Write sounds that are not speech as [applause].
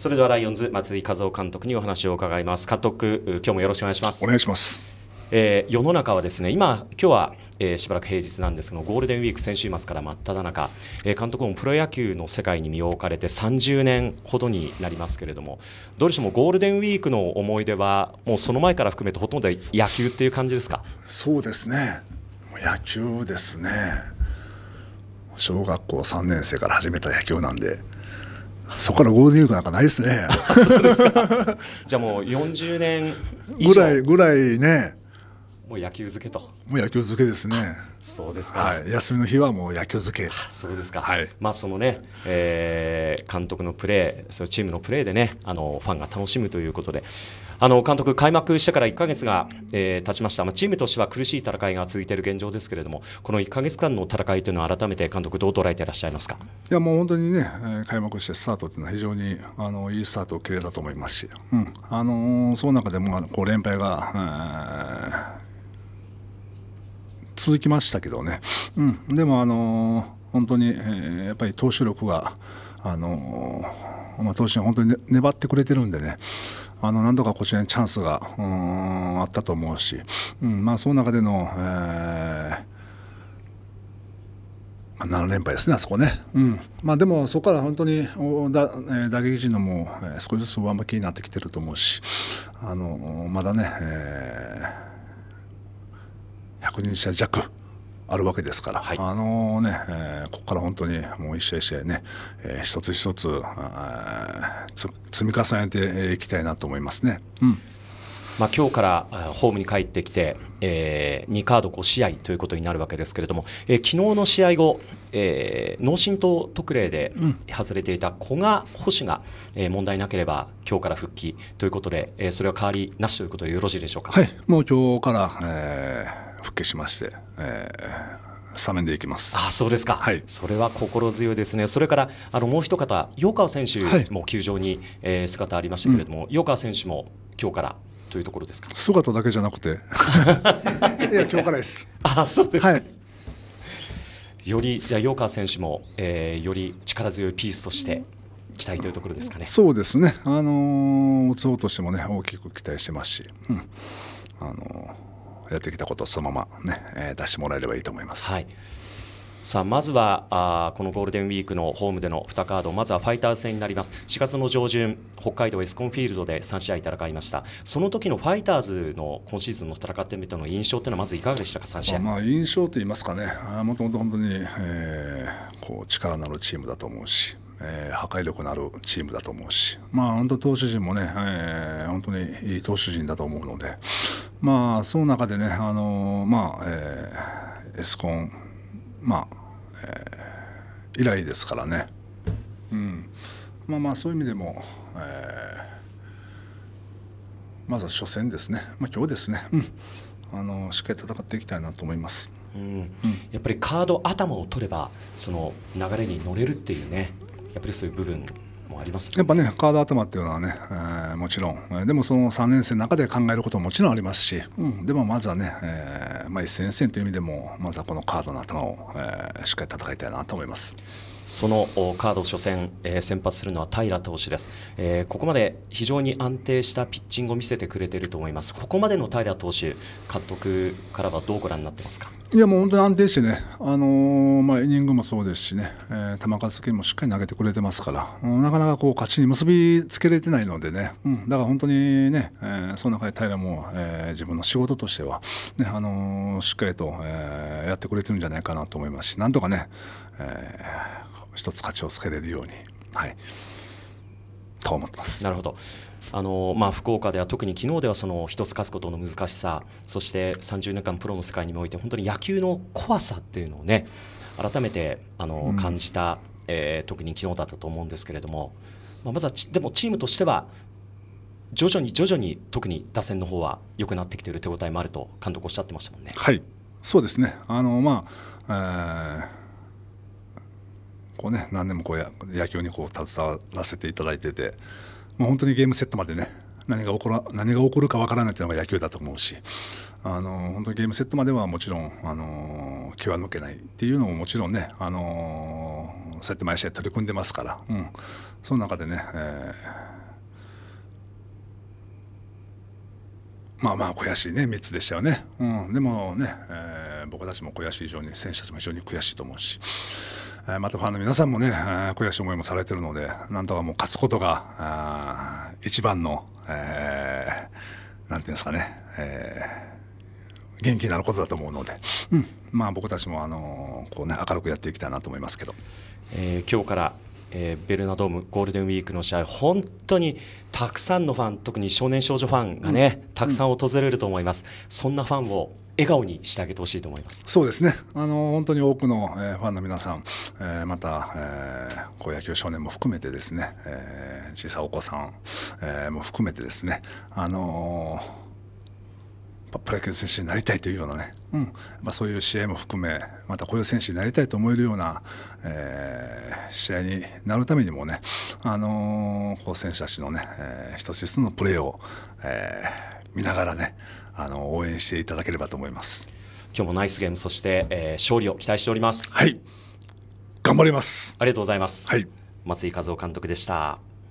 それではライオンズ松井和夫監督にお話を伺います監督今日もよろしくお願いしますお願いしますえー、世の中はですね今、今日は、えー、しばらく平日なんですけどゴールデンウィーク先週末から真っ只中、えー、監督もプロ野球の世界に身を置かれて30年ほどになりますけれどもどうでしょうもゴールデンウィークの思い出はもうその前から含めてほとんど野球っていう感じですかそうですね野球ですね小学校3年生から始めた野球なんで。そこからゴールデンウィークなんかないですね。[laughs] そうですか。じゃあもう40年ぐらいぐらいね。もう野球漬けと。もう野球漬けですね。そうですか、はい、休みの日はもう野球漬け。そうですか。はい、まあそのね、えー、監督のプレー、そのチームのプレーでね、あのファンが楽しむということで、あの監督開幕してから1か月が、えー、経ちました。まあチームとしては苦しい戦いが続いている現状ですけれども、この1か月間の戦いというのは改めて監督どう捉えていらっしゃいますか。いやもう本当にね、開幕してスタートというのは非常にあのいいスタートを切れたと思いますし、うん、あのー、その中でもこう連敗が、えー続きましたけどね、うん、でも、あの本当に、えー、やっぱり投手力が、あのまあ、投手が本当に、ね、粘ってくれてるんでねあの何度かこちらにチャンスがあったと思うし、うんまあ、その中での、えー7連敗ですね、あそこね、うんまあ、でもそこから本当にだ、え打撃陣のもえ少しずつ上向きになってきてると思うし、あのまだね、え120弱あるわけですから、はい、あのね、えー、ここから本当にもう一試合一試合ね、えー、一つ一つ積み重ねていきたいなと思いますね。うんまあ、今日からホームに帰ってきて、えー、2カード5試合ということになるわけですけれども、えー、昨日の試合後、えー、脳震盪特例で外れていた古賀手が、えー、問題なければ今日から復帰ということで、えー、それは変わりなしということでよろしいでしょうか。はい、もう今日から、えー復帰しまして、えー、サメンでいきますあそうですか、はい、それは心強いですね、それからあのもう一方、陽川選手も球場に、はい、えー、姿ありましたけれども、陽、うん、川選手も今日からというところですか姿だけじゃなくて [laughs] いや今日からですあそうですはい、よりじゃあ陽川選手も、えー、より力強いピースとして期待というところですかねそうですねあのー、打つ方としてもね大きく期待してますし、うん、あのーやってきたことをそのままね、えー、出してもらえればいいと思います。はいさあまずはあこのゴールデンウィークのホームでの2カードまずはファイターズ戦になります4月の上旬北海道エスコンフィールドで3試合戦いましたその時のファイターズの今シーズンの戦ってみての印象というのはまずいかがでしたか3試合、まあ、印象といいますかねもともと本当に、えー、こう力のあるチームだと思うし、えー、破壊力のあるチームだと思うし、まあ、本当投手陣もね、えー、本当にいい投手陣だと思うので、まあその中でねあのまあ、えエスコンまあ、えー、以来ですからね、うん、まあまあそういう意味でも、えー、まずは初戦ですね、まあ、今日ですね、うん、あのしっかり戦っていきたいなと思います。うんうん、やっぱりカード頭を取ればその流れに乗れるっていうねやっぱりそういう部分もありますやっぱねカード頭っていうのはね、えー、もちろんでもその3年生の中で考えることももちろんありますし、うん、でもまずはね、えーまあ、戦1戦という意味でもまずはこのカードの頭を、えー、しっかり戦いたいなと思います。そのカード初戦、えー、先発するのは平投手です、えー、ここまで非常に安定したピッチングを見せてくれていると思います、ここまでの平投手、監督からはどうご覧になってますかいやもう本当に安定してね、あのー、まあ、イニングもそうですしね、えー、球数もしっかり投げてくれてますから、うん、なかなかこう勝ちに結びつけれてないのでね、うん、だから本当にね、えー、その中で平も、えー、自分の仕事としてはね、あのしっかりと、えー、やってくれてるんじゃないかなと思いますし、なんとかね、えー一つ価値をつけれるように、はい、と思ってます。なるほどあのまあ、福岡では特に昨日ではその一つ勝つことの難しさそして30年間プロの世界において本当に野球の怖さっていうのをね改めてあの感じた、うん、えー、特に昨日だったと思うんですけれども、まあ、まずはでもチームとしては徐々に徐々に特に打線の方は良くなってきている手応えもあると監督おっしゃってましたもんね。はいそうですねあの、まあえーこうね何年もこう野球にこう携わらせていただいてて、もう本当にゲームセットまでね何が起こら何が起こるかわからないというのが野球だと思うしあの本当にゲームセットまではもちろんあの気は抜けないっていうのももちろんねあのそうやって毎試合取り組んでますから、うん、その中でね、えー、まあまあ悔しいね3つでしたよね、うん、でもね、え僕たちも悔しい以上に選手たちも非常に悔しいと思うし、えまたファンの皆さんもね、え悔しい思いもされているのでなんとかもう勝つことが一番の、えー、なんていうんですかね、えー、元気になることだと思うので、うん、まあ僕たちもあのこうね明るくやっていきたいなと思いますけど、えー、今日からえー、ベルナドームゴールデンウィークの試合、本当にたくさんのファン、特に少年少女ファンがね、うん、たくさん訪れると思います、うん、そんなファンを笑顔にしてあげてほしいと思いますそうですねあの本当に多くの、えファンの皆さん、えまた、えー、高野球少年も含めてですね、え小さいお子さん、えも含めてですねあのプロ野球選手になりたいというようなね、うんまあ、そういう試合も含めまたこういう選手になりたいと思えるような、えー、試合になるためにもね、あのー、こう選手たちのね、えー、一つ一つのプレーを、えー見ながらねあの応援していただければと思います今日もナイスゲームそして、えー、勝利を期待しておりますはい頑張りますありがとうございますはい松井和夫監督でした